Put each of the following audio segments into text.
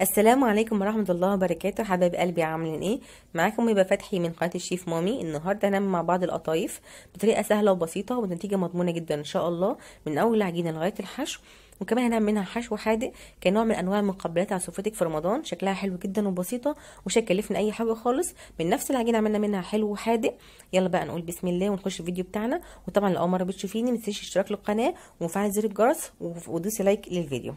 السلام عليكم ورحمة الله وبركاته حبايب قلبي عاملين ايه معاكم هبه فتحي من قناة الشيف مامي النهاردة هنعمل مع بعض القطايف بطريقة سهلة وبسيطة ونتيجه مضمونة جدا ان شاء الله من اول العجينة لغاية الحشو وكمان هنعمل منها حشو حادق كنوع من انواع المقبلات على سفرتك في رمضان شكلها حلو جدا وبسيطه ومش هتكلفنا اي حاجه خالص من نفس العجينه عملنا منها حلو وحادق يلا بقى نقول بسم الله ونخش الفيديو بتاعنا وطبعا لو اول مره بتشوفيني متنسيش الاشتراك للقناه ومفعل زر الجرس ودوسي لايك للفيديو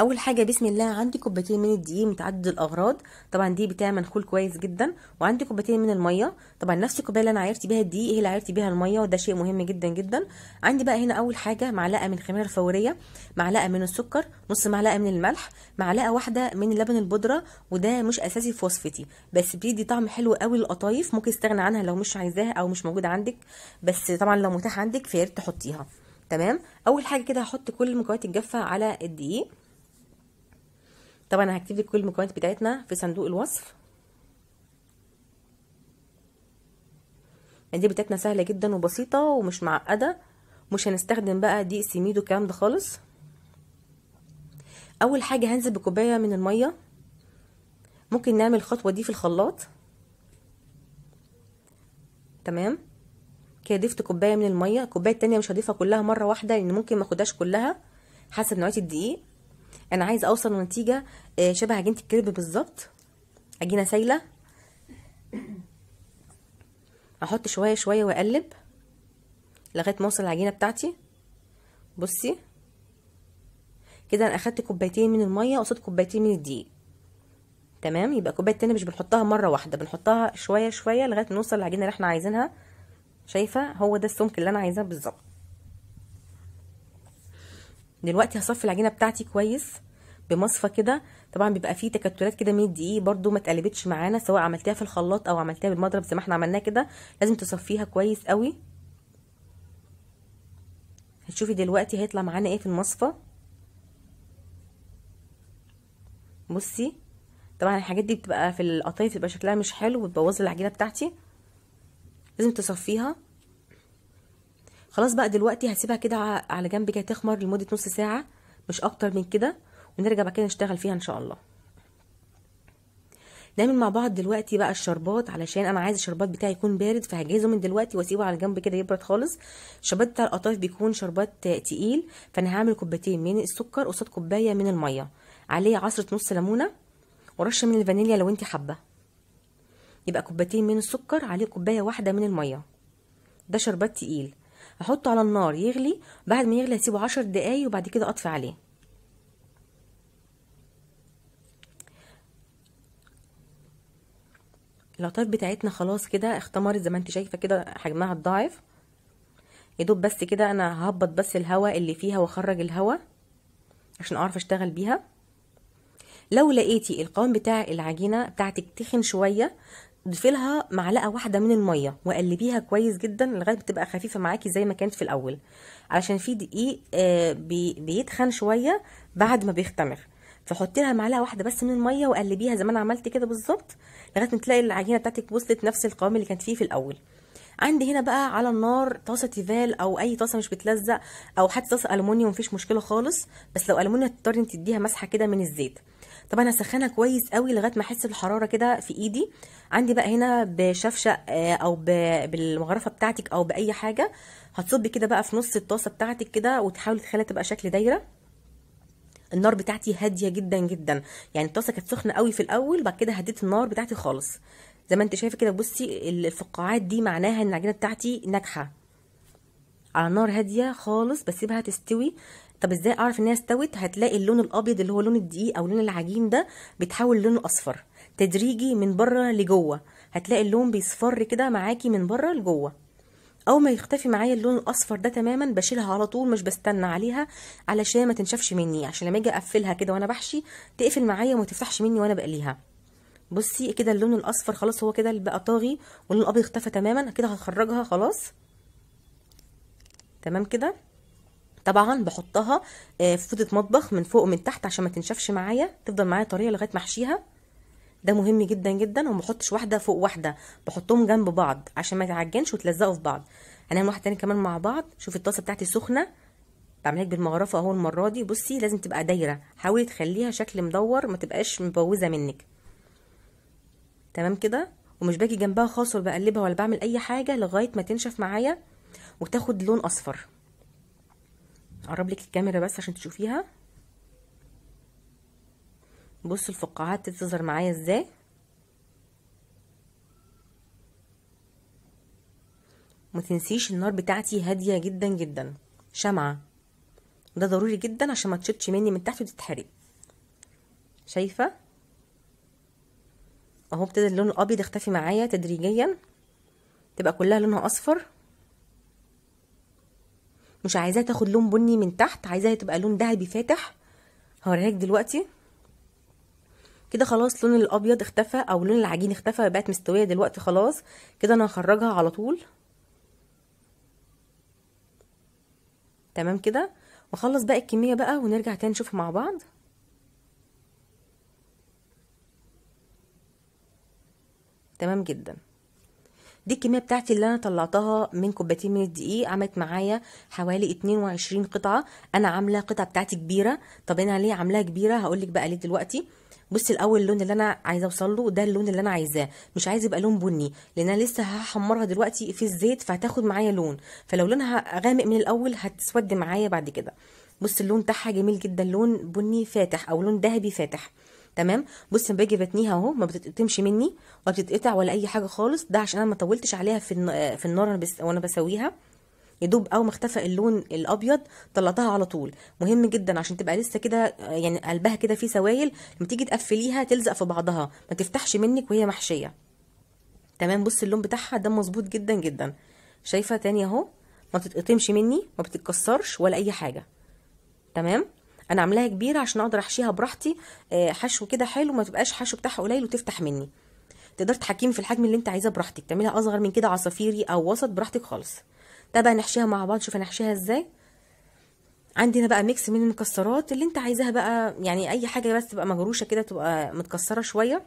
اول حاجه بسم الله عندي كوبايتين من الدقيق متعدد الاغراض طبعا دي بتاع منخول كويس جدا وعندي كوبايتين من الميه طبعا نفس الكوبايه اللي انا عايرت بيها الدقيق هي اللي عايرت بيها الميه وده شيء مهم جدا جدا عندي بقى هنا اول حاجه معلقه من خميره الفوريه معلقه من السكر نص معلقه من الملح معلقه واحده من لبن البودره وده مش اساسي في وصفتي بس بيدي طعم حلو قوي للقطايف ممكن تستغنى عنها لو مش عايزاها او مش موجوده عندك بس طبعا لو متاح عندك فيا تحطيها تمام اول حاجه كده هحط كل المكونات الجافه على الدقيق طبعا هكتب لك كل المكونات بتاعتنا في صندوق الوصف يعني دي بتاعتنا سهله جدا وبسيطه ومش معقده مش هنستخدم بقى دي سميد والكلام ده خالص اول حاجه هنزل بكوبايه من الميه ممكن نعمل الخطوه دي في الخلاط تمام كده ضفت كوبايه من الميه الكوبايه التانية مش هضيفها كلها مره واحده لان ممكن ما كلها حسب نوعيه الدقيق انا عايزه اوصل لنتيجه آه، شبه عجينه الكريب بالظبط عجينه سايله احط شويه شويه واقلب لغايه ما اوصل العجينه بتاعتي بصي كده انا اخدت كوبايتين من الميه قصاد كوبايتين من الدقيق تمام يبقى الكوبايه التانيه مش بنحطها مره واحده بنحطها شويه شويه لغايه ما نوصل للعجينه اللي احنا عايزينها شايفه هو ده السمك اللي انا عايزاه بالظبط دلوقتي هصفي العجينه بتاعتي كويس بمصفى كده طبعا بيبقى فيه تكتلات كده من الدقيق برده ما اتقلبتش معانا سواء عملتيها في الخلاط او عملتيها بالمضرب زي ما احنا عملناه كده لازم تصفيها كويس قوي هتشوفي دلوقتي هيطلع معانا ايه في المصفى بصي طبعا الحاجات دي بتبقى في القطايف بتبقى شكلها مش حلو وبتبوظ العجينه بتاعتي لازم تصفيها خلاص بقى دلوقتي هسيبها كده على جنب كده تخمر لمده نص ساعه مش اكتر من كده ونرجع بعد كده نشتغل فيها ان شاء الله نعمل مع بعض دلوقتي بقى الشربات علشان انا عايز الشربات بتاعي يكون بارد فهجهزه من دلوقتي واسيبه على جنب كده يبرد خالص الشربات بتاع القطايف بيكون شربات تقيل فانا هعمل كوبايتين من السكر قصاد كوبايه من الميه عليه عصره نص ليمونه ورشه من الفانيليا لو انت حابه يبقى كوبايتين من السكر عليه كوبايه واحده من الميه ده شربات تقيل احطه على النار يغلي بعد ما يغلي هسيبه عشر دقايق وبعد كده اطفي عليه القطايف بتاعتنا خلاص كده اختمرت زي ما انت شايفه كده حجمها اتضاعف يا دوب بس كده انا ههبط بس الهواء اللي فيها واخرج الهواء عشان اعرف اشتغل بيها لو لقيتي القوام بتاع العجينه بتاعتك تخن شويه ضيفي لها معلقه واحده من الميه وقلبيها كويس جدا لغايه ما تبقى خفيفه معاكي زي ما كانت في الاول علشان في دقيق آه، بيتخن شويه بعد ما بيختمر فحطي لها معلقه واحده بس من الميه وقلبيها زي ما انا عملت كده بالظبط لغايه ما تلاقي العجينه بتاعتك وصلت نفس القوام اللي كانت فيه في الاول عندي هنا بقى على النار طاسه تيفال او اي طاسه مش بتلزق او حتى طاسه الومنيوم مفيش مشكله خالص بس لو الومنيوم تضطري تديها مسحه كده من الزيت طبعا هسخنها كويس قوي لغايه ما احس بالحراره كده في ايدي عندي بقى هنا بشفشق آه، او بالمغرفه بتاعتك او باي حاجه هتصبي كده بقى في نص الطاسه بتاعتك كده وتحاولي تخليها تبقى شكل دايره النار بتاعتي هاديه جدا جدا يعني الطاسه كانت سخنه قوي في الاول بعد كده هديت النار بتاعتي خالص زي ما انت شايفه كده بصي الفقاعات دي معناها ان العجينه بتاعتي ناجحه على نار هاديه خالص بسيبها تستوي طب ازاي اعرف ان هي استوت هتلاقي اللون الابيض اللي هو لون الدقيق او لون العجين ده بيتحول للون اصفر تدريجي من بره لجوه هتلاقي اللون بيصفر كده معاكي من بره لجوه او ما يختفي معايا اللون الاصفر ده تماما بشيلها على طول مش بستنى عليها علشان ما تنشفش مني عشان لما اجي اقفلها كده وانا بحشي تقفل معايا وما تفتحش مني وانا بقليها بصي كده اللون الاصفر خلاص هو كده بقى طاغي واللون الابيض اختفى تماما كده هخرجها خلاص تمام كده طبعا بحطها آه، في فوطه مطبخ من فوق ومن تحت عشان ما تنشفش معايا تفضل معايا طريه لغايه ما احشيها ده مهم جدا جدا وما احطش واحده فوق واحده بحطهم جنب بعض عشان ما يتعجنش وتلزقوا في بعض هنعمل واحد تاني كمان مع بعض شوفي الطاسه بتاعتي سخنه بعملها بالمغرفه اهو المره دي بصي لازم تبقى دايره حاولي تخليها شكل مدور ما تبقاش مبوزه منك تمام كده ومش باجي جنبها خالص ولا بقلبها ولا بعمل اي حاجه لغايه ما تنشف معايا وتاخد لون اصفر اقرب لك الكاميرا بس عشان تشوفيها بصوا الفقاعات بتظهر معايا ازاي ما تنسيش النار بتاعتي هاديه جدا جدا شمعه ده ضروري جدا عشان ما تشطش مني من تحت وتتحرق شايفه اهو ابتدى اللون الابيض يختفي معايا تدريجيا تبقى كلها لونها اصفر مش عايزاها تاخد لون بني من تحت عايزاها تبقى لون ذهبي فاتح هوريك دلوقتي كده خلاص لون الابيض اختفى او لون العجين اختفى بقت مستويه دلوقتي خلاص كده انا هخرجها على طول تمام كده واخلص بقى الكميه بقى ونرجع تاني نشوف مع بعض تمام جدا دي الكميه بتاعتي اللي انا طلعتها من كوبايتين من الدقيق عملت معايا حوالي 22 قطعه انا عامله قطعه بتاعتي كبيره طب انا ليه عاملاها كبيره هقول لك بقى ليه دلوقتي بصي الاول اللون اللي انا عايزه اوصل له ده اللون اللي انا عايزاه مش عايز يبقى لون بني لان انا لسه هحمرها دلوقتي في الزيت فهتاخد معايا لون فلو لونها غامق من الاول هتسود معايا بعد كده بص اللون بتاعها جميل جدا لون بني فاتح او لون ذهبي فاتح تمام بصي لما باجي بتنيها اهو ما بتتقطمش مني ولا بتتقطع ولا اي حاجه خالص ده عشان انا ما طولتش عليها في في النار وانا بس وانا بسويها يا دوب اول ما اختفى اللون الابيض طلعتها على طول مهم جدا عشان تبقى لسه كده يعني قلبها كده فيه سوائل لما تيجي تقفليها تلزق في بعضها ما تفتحش منك وهي محشيه تمام بص اللون بتاعها ده مظبوط جدا جدا شايفه تاني اهو ما تتقطمش مني ما بتتكسرش ولا اي حاجه تمام انا عاملاها كبيره عشان اقدر احشيها براحتي آه، حشو كده حلو ما تبقاش حشو بتاعها قليل وتفتح مني تقدر تحكمي في الحجم اللي انت عايزاه براحتك تعملها اصغر من كده عصافيري او وسط براحتك خالص ده بقى نحشيها مع بعض شوف هنحشيها ازاي عندنا بقى ميكس من المكسرات اللي انت عايزاها بقى يعني اي حاجه بس تبقى مجروشه كده تبقى متكسره شويه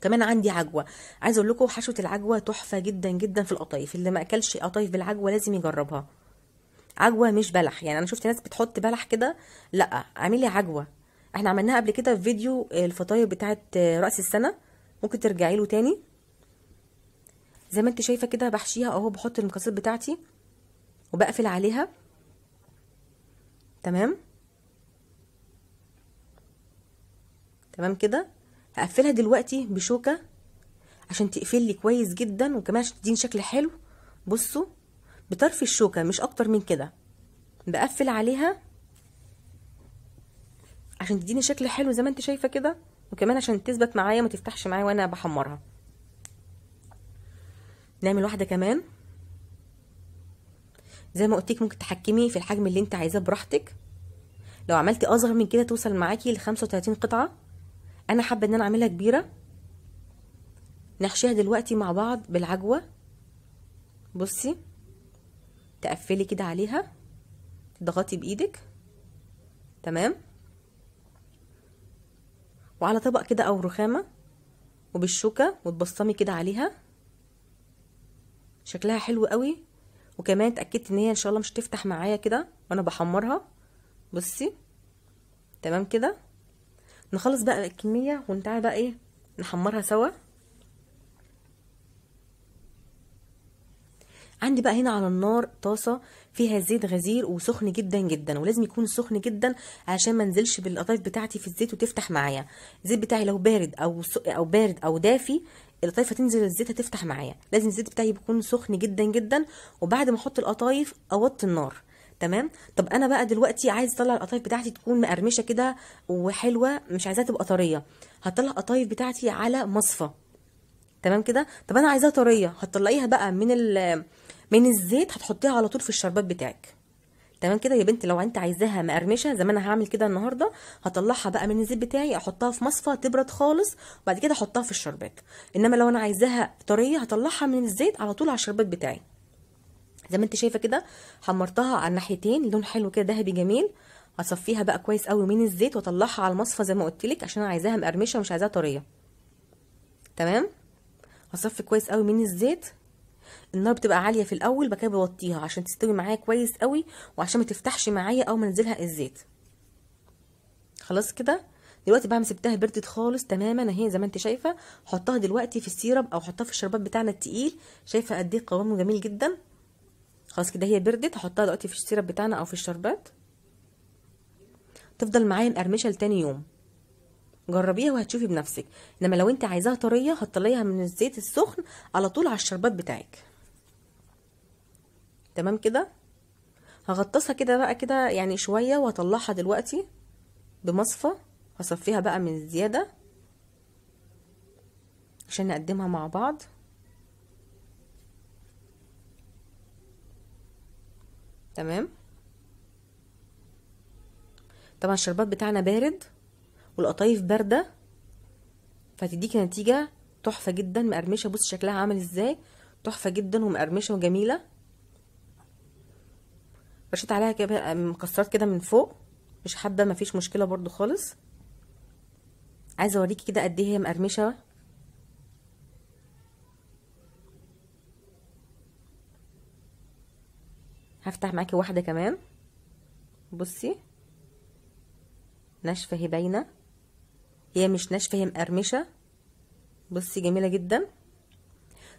كمان عندي عجوه عايزه اقول لكم حشوه العجوه تحفه جدا جدا في القطايف اللي ما اكلش قطايف بالعجوه لازم يجربها عجوه مش بلح يعني انا شفت ناس بتحط بلح كده لا اعملي عجوه احنا عملناها قبل كده في فيديو الفطاير بتاعه راس السنه ممكن ترجعي له تاني زي ما انت شايفه كده بحشيها اهو بحط المكسرات بتاعتي وبقفل عليها تمام تمام كده هقفلها دلوقتي بشوكه عشان تقفل لي كويس جدا وكمان عشان تديني شكل حلو بصوا بطرف الشوكة مش أكتر من كده بقفل عليها عشان تديني شكل حلو زي ما انت شايفة كده وكمان عشان تثبت معايا ما تفتحش معايا وانا بحمرها نعمل واحدة كمان زي ما قلتك ممكن تحكمي في الحجم اللي انت عايزاه براحتك لو عملتي اصغر من كده توصل معاكي ل 35 قطعه انا حابه ان انا اعملها كبيره نحشيها دلوقتي مع بعض بالعجوه بصي تقفلي كده عليها تضغطي بايدك تمام وعلى طبق كده او رخامه وبالشوكه وتبصمي كده عليها شكلها حلو قوي وكمان اتاكدت ان هي ان شاء الله مش تفتح معايا كده وانا بحمرها بصي تمام كده نخلص بقى الكميه ونتعالى بقى ايه نحمرها سوا عندي بقى هنا على النار طاسه فيها زيت غزير وسخن جدا جدا ولازم يكون سخن جدا عشان ما انزلش بالقطايف بتاعتي في الزيت وتفتح معايا الزيت بتاعي لو بارد او او بارد او دافي القطايف هتنزل الزيت هتفتح معايا لازم الزيت بتاعي يكون سخن جدا جدا وبعد ما احط القطايف اوطي النار تمام طب انا بقى دلوقتي عايز اطلع القطايف بتاعتي تكون مقرمشه كده وحلوه مش عايزاها تبقى طريه هطلع القطايف بتاعتي على مصفى تمام كده طب انا عايزاها طريه هتطلعيها بقى من ال من الزيت هتحطيها على طول في الشربات بتاعك تمام كده يا بنت لو انت عايزاها مقرمشه زي ما انا هعمل كده النهارده هطلعها بقى من الزيت بتاعي احطها في مصفى تبرد خالص وبعد كده احطها في الشربات انما لو انا عايزاها طريه هطلعها من الزيت على طول على الشربات بتاعي زي ما انت شايفه كده حمرتها على الناحيتين لون حلو كده ذهبي جميل هصفيها بقى كويس قوي من الزيت واطلعها على المصفى زي ما قلت لك عشان انا عايزاها مقرمشه ومش عايزاها طريه تمام هصفي كويس قوي من الزيت النار بتبقى عاليه في الاول بعد كده بوطيها عشان تستوي معايا كويس قوي وعشان ما تفتحش معايا او ما انزلها الزيت خلاص كده دلوقتي بقى سبتها بردت خالص تماما اهي زي ما انت شايفه حطها دلوقتي في السيرب او حطها في الشربات بتاعنا التقيل شايفه قد ايه قوامه جميل جدا خلاص كده هي بردت هحطها دلوقتي في السيرب بتاعنا او في الشربات تفضل معايا مقرمشه لتاني يوم جربيها وهتشوفي بنفسك انما لو انت عايزاها طريه هتطلعيها من الزيت السخن على طول على الشربات بتاعك تمام كده هغطسها كده بقى كده يعني شويه وهطلعها دلوقتي بمصفى هصفيها بقى من الزياده عشان نقدمها مع بعض تمام طبعا الشربات بتاعنا بارد والقطايف بارده فتديك نتيجه تحفه جدا مقرمشه بصي شكلها عامل ازاي تحفه جدا ومقرمشه وجميله رشيت عليها كده مكسرات كده من فوق مش حاده مفيش مشكله برضو خالص عايزه اوريكي كده قد ايه هي مقرمشه هفتح معاكي واحده كمان بصي ناشفه هي باينه هي مش ناشفه هي مقرمشه بصي جميله جدا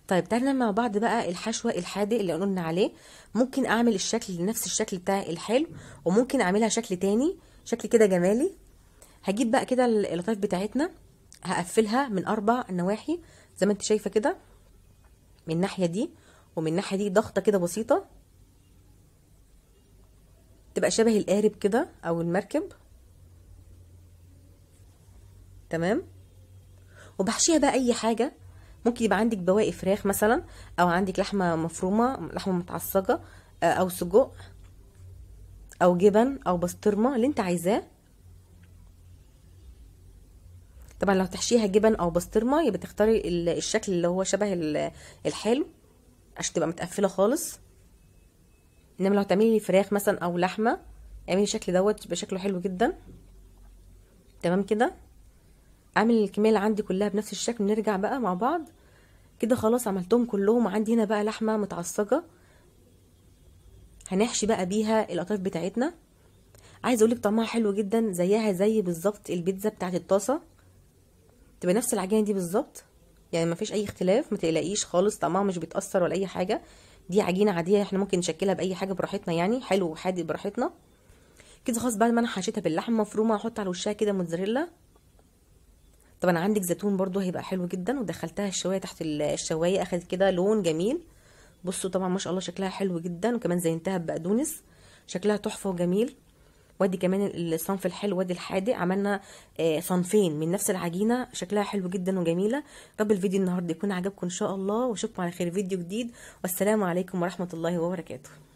طيب تعالى مع بعض بقى الحشوه الحادق اللي قلنا عليه ممكن اعمل الشكل نفس الشكل بتاع الحلو وممكن اعملها شكل تاني شكل كده جمالي هجيب بقى كده اللطايف بتاعتنا هقفلها من اربع نواحي زي ما انت شايفه كده من الناحيه دي ومن الناحيه دي ضغطه كده بسيطه تبقى شبه القارب كده او المركب تمام وبحشيها بقى اي حاجه ممكن يبقى عندك بواقي فراخ مثلا او عندك لحمه مفرومه لحمه متعصجه آه، او سجق او جبن او بسطرمه اللي انت عايزاه طبعا لو تحشيها جبن او بسطرمه يبقى تختاري الشكل اللي هو شبه الحلو عشان تبقى متقفله خالص انما لو تعملي فراخ مثلا او لحمه اعملي الشكل دوت بشكله حلو جدا تمام كده اعمل الكميه اللي عندي كلها بنفس الشكل نرجع بقى مع بعض كده خلاص عملتهم كلهم عندي هنا بقى لحمه متعصجه هنحشي بقى بيها القطايف بتاعتنا عايز اقولك طعمها حلو جدا زيها زي بالظبط البيتزا بتاعه الطاسه تبقى نفس العجينه دي بالظبط يعني مفيش اي اختلاف ما تقلقيش خالص طعمها مش بيتاثر ولا اي حاجه دي عجينه عاديه احنا ممكن نشكلها باي حاجه براحتنا يعني حلو وحادق براحتنا كده خلاص بعد ما انا حشيتها باللحمه مفرومه هحط على وشها كده موتزاريلا طب انا عندك زيتون برضو هيبقى حلو جدا ودخلتها الشوايه تحت الشوايه اخدت كده لون جميل بصوا طبعا ما شاء الله شكلها حلو جدا وكمان زينتها ببقدونس شكلها تحفه وجميل وادي كمان الصنف الحلو وادي الحادق عملنا آه، صنفين من نفس العجينه شكلها حلو جدا وجميله رب الفيديو النهارده يكون عجبكم ان شاء الله واشوفكم على خير فيديو جديد والسلام عليكم ورحمه الله وبركاته